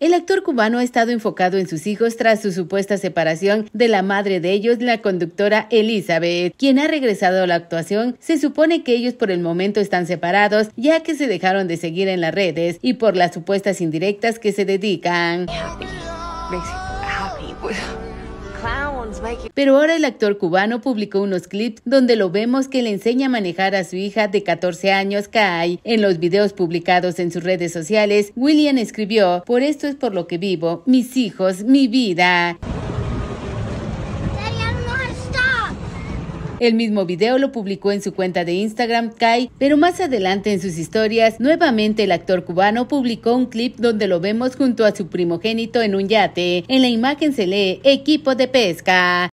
El actor cubano ha estado enfocado en sus hijos tras su supuesta separación de la madre de ellos, la conductora Elizabeth, quien ha regresado a la actuación. Se supone que ellos por el momento están separados, ya que se dejaron de seguir en las redes y por las supuestas indirectas que se dedican. Pues. Pero ahora el actor cubano publicó unos clips donde lo vemos que le enseña a manejar a su hija de 14 años, Kai. En los videos publicados en sus redes sociales, William escribió, por esto es por lo que vivo, mis hijos, mi vida. El mismo video lo publicó en su cuenta de Instagram, Kai, pero más adelante en sus historias, nuevamente el actor cubano publicó un clip donde lo vemos junto a su primogénito en un yate. En la imagen se lee Equipo de Pesca.